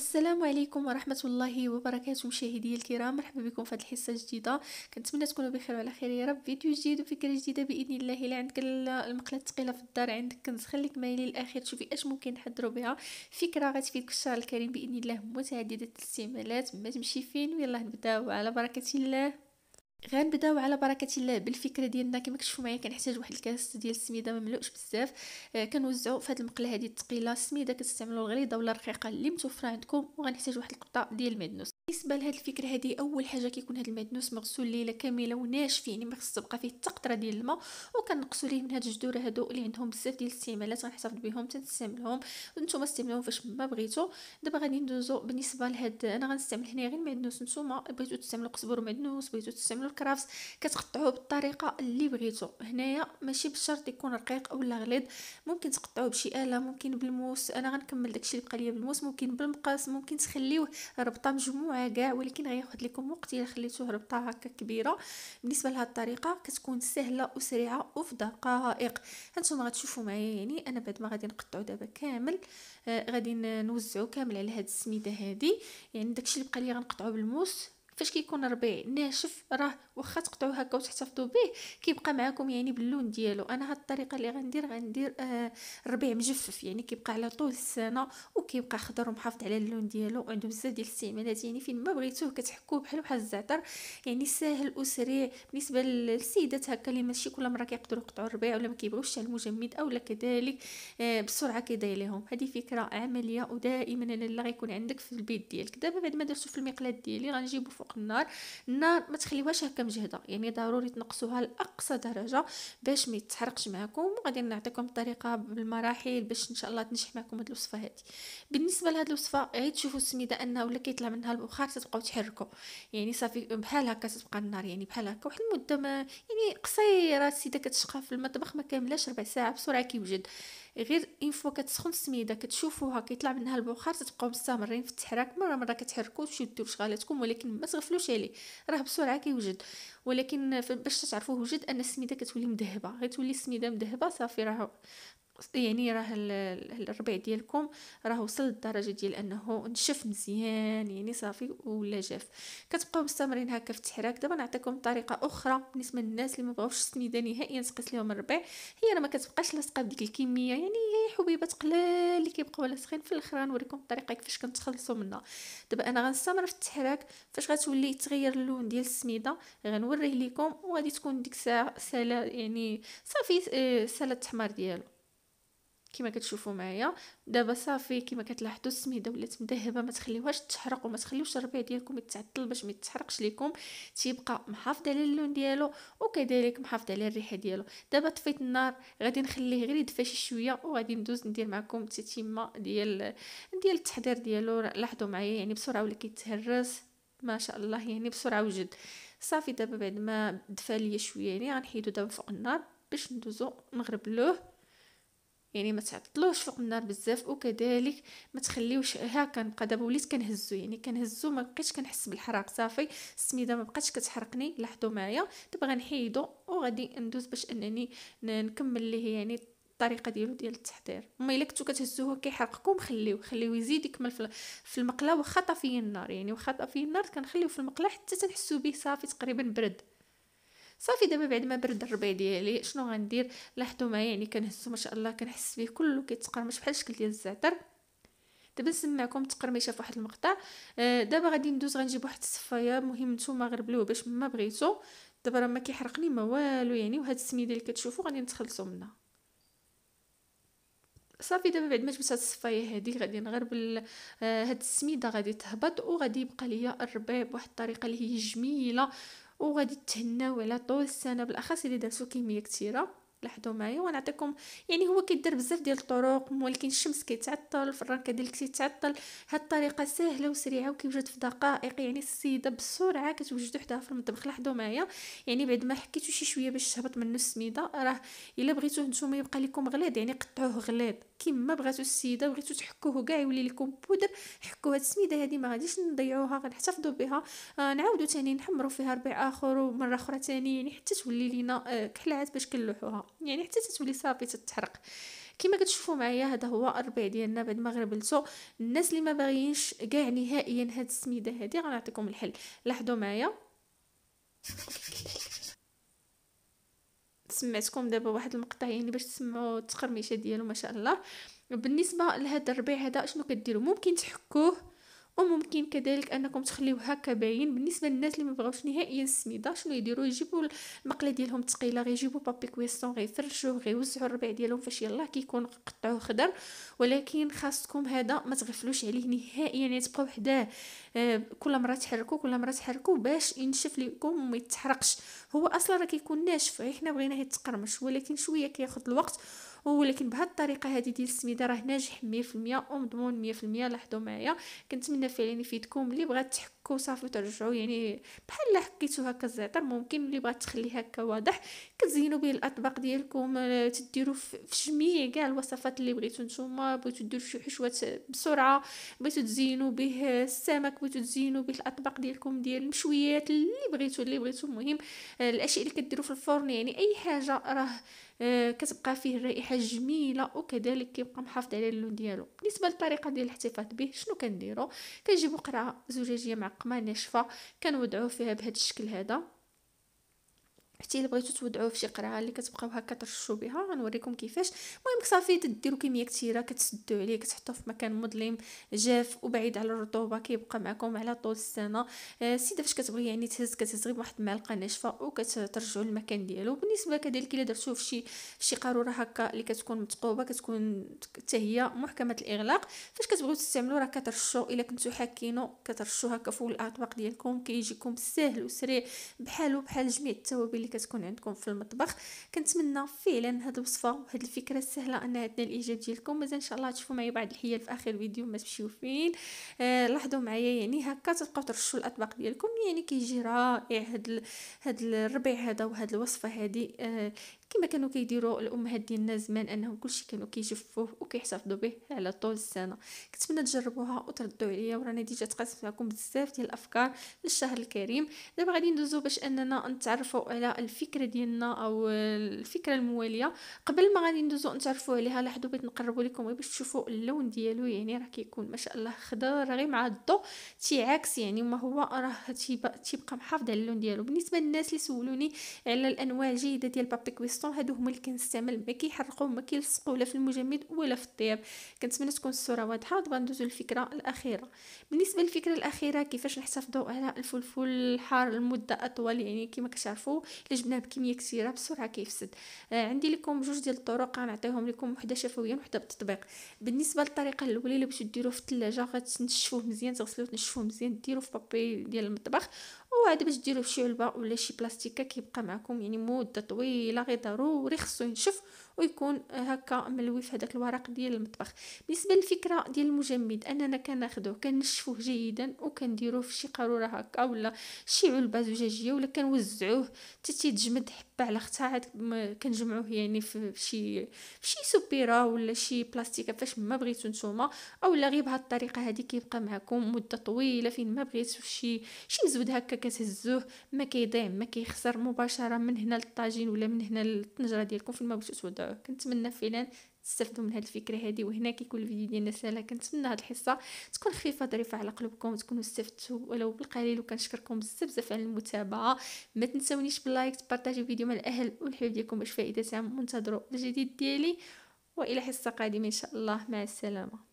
السلام عليكم ورحمة الله وبركاته مشاهدي الكرام مرحبا بكم في هذه الحصة الجديدة كنتمنى تكونوا بخير وعلى خير يا رب فيديو جديد وفكرة جديدة بإذن الله إلا عندك المقلة الثقيلة في الدار عندك كنز خليك مايلي للآخر تشوفي أش ممكن نحضروا بها فكرة غتفيدك الشهر الكريم بإذن الله متعددة الاستعمالات ما تمشي فين ويلا نبداو على بركة الله غنبداو على بركه الله بالفكره ديالنا كما كتشوفوا معايا كنحتاج واحد الكاس ديال السميده مملوش بزاف آه كنوزعوا في هذه المقله هذه الثقيله السميده كتستعملوا الغليظه ولا الرقيقه اللي متوفره عندكم وغنحتاج واحد القطه ديال المعدنوس بالنسبه لهاد الفكره هادي اول حاجه كيكون هاد المعدنوس مغسول ليله كامله وناشف يعني ما خص تبقى فيه حتى قطره ديال الماء وكنقصوا ليه من هاد الجذور هادو اللي عندهم بزاف ديال الاستعمالات غنحتفظ بهم تنستعملهم نتوما استعملوهم فاش ما بغيتو دابا غادي ندوزو بالنسبه لهاد انا غنستعمل هنا غير المعدنوس نتوما بغيتو تستعملوا قزبر ومعدنوس بغيتو تستعملوا الكرافس كتقطعوه بالطريقه اللي بغيتو هنايا ماشي بالشرط يكون رقيق ولا غليظ ممكن تقطعوه بشي اله ممكن بالموس انا غنكمل داكشي اللي بقى ليا بالموس ممكن بالمقاس ممكن تخليوه ربطه مجموعه كاع ولكن غياخد لكم وقت الا خليتوه ربطه هكا كبيره بالنسبه لهاد الطريقه كتكون سهله وسريعه وفي دقائق هانتوما غتشوفوا معايا يعني انا بعد ما غادي نقطعو دابا كامل آه غادي نوزعو كامل على هاد السميده هادي يعني داكشي اللي بقى لي غنقطعو بالموس فاش كيكون ربيع ناشف راه واخا تقطعوه هكا وتحتفظوا به كيبقى معاكم يعني باللون ديالو انا هاد الطريقه اللي غندير غندير آه ربيع مجفف يعني كيبقى على طول السنه وكيبقى خضر ومحافظ على اللون ديالو عنده بزاف ديال الاستعمالات يعني فين ما بغيتوه كتحكوه بحال بحال الزعتر يعني ساهل وسريع بالنسبه للسيدات هكا اللي ماشي كل مره كيقدروا يقطعوا الربيع ولا ما كيبغيوش المجمد اولا كذلك آه بسرعه كيضيع لهم هذه فكره عمليه ودائما انا اللي غيكون عندك في البيت ديالك دابا بعد ما درتو في المقلاه ديالي غنجيبو فوق فوق النار النار ما تخليوهاش هكا مجهده يعني ضروري تنقصوها لاقصى درجه باش ما يتحرقش معكم وغادي نعطيكم الطريقه بالمراحل باش ان شاء الله تنجح معكم هاد الوصفه هادي بالنسبه لهاد الوصفه غير تشوفوا السميده انه ولا كيطلع منها البخار تبقاو تحركوا يعني صافي بحال هكا تبقى النار يعني بحال هكا واحد المده ما يعني قصيره السيده كتشقى في المطبخ ما كاملاش ربع ساعه بسرعه كيوجد غير اين فوا كتسخن السميده كتشوفوها كيطلع منها البخار تبقاو مستمرين في التحراك مره مره كتحركوا تمشيو ديروا شغالاتكم ولكن ما تغفلوش عليه راه بسرعه كيوجد ولكن باش تعرفوه وجد ان السميده كتولي مذهبه غير تولي السميده مذهبه صافي راه يعني راه الربيع ديالكم راه وصل للدرجه ديال انه نشف مزيان يعني صافي ولا جاف كتبقاو مستمرين هكا في التحراك دابا نعطيكم طريقه اخرى بالنسبه للناس اللي ما بغاوش السميده نهائيا تقيس لهم الربيع هي راه ما كتبقاش لاصقه بديك الكميه يعني هي حبيبات قلال اللي كيبقاو لاصقين في الاخر غنوريكم الطريقه كيفاش كنتخلصوا منها دابا انا غنستمر في التحراك فاش غتولي تغير اللون ديال السميده غنوريه لكم وغادي تكون ديك الساعه ساله يعني صافي آه، ساله التحمر ديالو كما كتشوفوا معايا دابا صافي كما كتلاحظوا السميده ولات مذهبه ما تخليوهاش تحرق وما تخليوش الربيع ديالكم يتعطل باش ما يتحرقش لكم تيبقى محافظ على اللون ديالو وكذلك محافظ على الريحه ديالو دابا طفيت النار غادي نخليه غير يدفى شي شويه وغادي ندوز ندير معكم التتمه ديال ديال التحضير ديالو لاحظوا معايا يعني بسرعه ولا كيتهرس ما شاء الله يعني بسرعه وجد صافي دابا بعد ما دفى ليا شويه يعني غنحيدو دابا فوق النار باش ندوزو نغربلوه يعني ما تعطلوش فوق النار بزاف وكذلك ما تخليوش ها كنبقى دابا وليت كنهزو يعني كنهزو ما بقيتش كنحس بالحراق صافي السميده ما بقاتش كتحرقني لاحظوا معايا دابا غنحيدو وغادي ندوز باش انني نكمل ليه يعني الطريقه ديالو ديال التحضير اما الا كنتو كتهزوه كيحرقكم خليوه خليوه يزيد يكمل في المقله واخا النار يعني واخا طافيه النار كنخليوه في المقله حتى تنحسو به صافي تقريبا برد صافي دابا بعد ما برد الربيع ديالي شنو غندير لاحظوا معايا يعني كنهزو ما شاء الله كنحس فيه كله كيتقرمش بحال الشكل ديال الزعتر دابا نسمعكم تقرميشه فواحد المقطع آه، دابا غادي ندوز غنجيب واحد الصفايه مهم نتوما غربلوه باش ما بغيتو دابا راه ما كيحرقني ما والو يعني وهاد السميده اللي كتشوفوا غادي نتخلصوا منها صافي دابا بعد ما جبت هاد الصفايه هادي غادي نغربل آه، هاد السميده غادي تهبط وغادي يبقى ليا الربيع بواحد الطريقه اللي هي جميله وغادي تهناو على طول السنه بالاخص اللي درتو كميه كثيره لاحظوا معايا ونعطيكم يعني هو كيدير بزاف ديال الطرق ولكن الشمس كيتعطل الفران كذلك كيتعطل هاد الطريقه سهله وسريعه وكيوجد في دقائق يعني السيده بسرعه كتوجد حداها في المطبخ لاحظوا معايا يعني بعد ما حكيتو شي شويه باش تهبط منو السميده راه الا بغيتوه نتوما يبقى لكم غليظ يعني قطعوه غليظ كما بغاتو السيده بغيتو تحكوه كاع يولي لكم بودر حكوا هاد السميده هادي ما غاديش نضيعوها غنحتفظوا بها آه نعاودو تاني نحمروا فيها ربع اخر ومره اخرى تاني يعني حتى تولي لينا آه كحلات باش كنلوحوها يعني حتى تولي صافي تتحرق كما كتشوفوا معايا هذا هو الربع ديالنا بعد ما غربلتو الناس اللي ما باغيينش كاع نهائيا هاد السميده هادي غنعطيكم الحل لاحظوا معايا سمعتكم دابا واحد المقطع يعني باش تسمعوا التقرميشه ديالو ما شاء الله بالنسبه لهذا الربيع هذا شنو كديروا ممكن تحكوه وممكن كذلك انكم تخليوه هكا باين بالنسبه للناس اللي ما بغاوش نهائيا السميده شنو يديروا يجيبوا المقله ديالهم ثقيله غيجيبوا بابي كويستون غيفرشوه غيوزعوا الربع ديالهم فاش يلاه كيكون قطعوه خضر ولكن خاصكم هذا ما تغفلوش عليه نهائيا يعني تبقاو حداه كل مره تحركوا كل مره تحركوا باش ينشف لكم وما يتحرقش هو اصلا راه كيكون ناشف حنا بغيناه يتقرمش ولكن شويه كياخذ الوقت ولكن بهاد الطريقه هذه ديال السميده راه ناجح 100% ومضمون 100% لاحظوا معايا كنتمنى فعلا يفيدكم اللي بغات تحكوا صافي ترجعوا يعني بحال حكيتو هكا الزعتر ممكن اللي بغات تخليه هكا واضح كتزينوا به الاطباق ديالكم آه، تديروا في جميع كاع الوصفات اللي بغيتو نتوما بغيتو ديروا شي حشوات بسرعه بغيتو تزينوا به السمك بغيتو تزينوا به الاطباق ديالكم ديال المشويات اللي بغيتو اللي بغيتو المهم آه، الاشياء اللي كديروا في الفرن يعني اي حاجه راه آه، كتبقى فيه الرائحه جميله وكذلك كيبقى محافظ على اللون ديالو بالنسبه للطريقه ديال الاحتفاظ به شنو كنديروا كنجيبوا قرعه زجاجيه معقمه ناشفه كنوضعوا فيها بهذا الشكل هذا حتى الا بغيتو تودعوه في شي قرعه اللي كتبقاو هكا ترشوا بها غنوريكم كيفاش المهم صافي تديروا كميه كثيره كتسدوا عليه كتحطوه في مكان مظلم جاف وبعيد على الرطوبه كيبقى معكم على طول السنه السيده آه، فاش كتبغي يعني تهز كتهز غير بواحد المعلقه ناشفه وكترجعوا للمكان ديالو بالنسبه كذلك الا درتوه في شي في شي قاروره هكا اللي كتكون مثقوبه كتكون حتى هي محكمه الاغلاق فاش كتبغيو تستعملوا راه كترشوا الا كنتو حاكينو كترشوا هكا فوق الاطباق ديالكم كيجيكم ساهل وسريع بحالو بحال جميع التوابل كتكون عندكم في المطبخ كنتمنى فعلا هاد الوصفه وهاد الفكره السهله انها تنال الاعجاب ديالكم مازال ان شاء الله تشوفوا معايا بعض الحيل في اخر فيديو ما تمشيو فين آه لاحظوا معايا يعني هكا تبقاو ترشوا الاطباق ديالكم يعني كيجي رائع هاد ال... هاد الربيع هذا وهاد الوصفه هذه آه كما كانوا كيديروا الامهات ديالنا زمان انهم كلشي كانوا كيجفوه وكيحتفظوا به على طول السنه كنتمنى تجربوها وتردوا عليا ورانا ديجا تقاسمت معكم بزاف ديال الافكار للشهر الكريم دابا غادي ندوزو باش اننا نتعرفوا على الفكره ديالنا او الفكره المواليه قبل ما غادي ندوزو نتعرفوا عليها لاحظوا بغيت نقربوا لكم غير باش تشوفوا اللون ديالو يعني راه كيكون ما شاء الله خضر غير مع الضو تيعاكس يعني ما هو راه تيبقى محافظ على اللون ديالو بالنسبه للناس اللي سولوني على الانواع الجيده ديال بابيكويس لانستون هادو هما اللي كنستعمل ما كيحرقوا ما كيلصقوا لا في المجمد ولا في الطياب كنتمنى تكون الصوره واضحه دابا ندوزو للفكره الاخيره بالنسبه للفكره الاخيره كيفاش نحتفظوا على الفلفل الحار لمده اطول يعني كما كتعرفوا الا جبناه بكميه كثيره بسرعه كيفسد آه عندي لكم جوج ديال الطرق غنعطيهم لكم وحده شفويه وحده بالتطبيق بالنسبه للطريقه الاولى اللي بغيتو ديروه في الثلاجه غتنشفوه مزيان تغسلوه تنشفوه مزيان ديروه في بابي ديال المطبخ وهذا باش ديروه فشي علبه ولا شي بلاستيكه كيبقى معكم يعني مده طويله غير ضروري خصو ينشف ويكون هكا ملوي في هذاك الورق ديال المطبخ بالنسبه للفكره ديال المجمد اننا كناخذوه كنشفوه جيدا وكنديروه في شي قاروره هكا ولا شي علبه زجاجيه ولا كنوزعوه حتى تيتجمد حبه على اختها عاد كنجمعوه يعني في شي في شي سوبيره ولا شي بلاستيكه فاش ما بغيتو نتوما اولا غير بهاد الطريقه هذه كيبقى معكم مده طويله فين ما بغيتو شي شي مزود هكا كتهزوه ما كيضيع ما كيخسر مباشره من هنا للطاجين ولا من هنا للطنجره ديالكم في الماء وتودعوه كنتمنى فعلا تستافدوا من هذه الفكره هذه وهنا كيكون الفيديو ديالنا سهله كنتمنى هذه الحصه تكون خفيفه ظريفه على قلوبكم تكونوا استفدتوا ولو بالقليل وكنشكركم بزاف بزاف على المتابعه ما تنساونيش باللايك تبارطاجيو الفيديو مع الاهل والحبايب ديالكم باش فائدتها منتظروا الجديد ديالي والى حصه قادمه ان شاء الله مع السلامه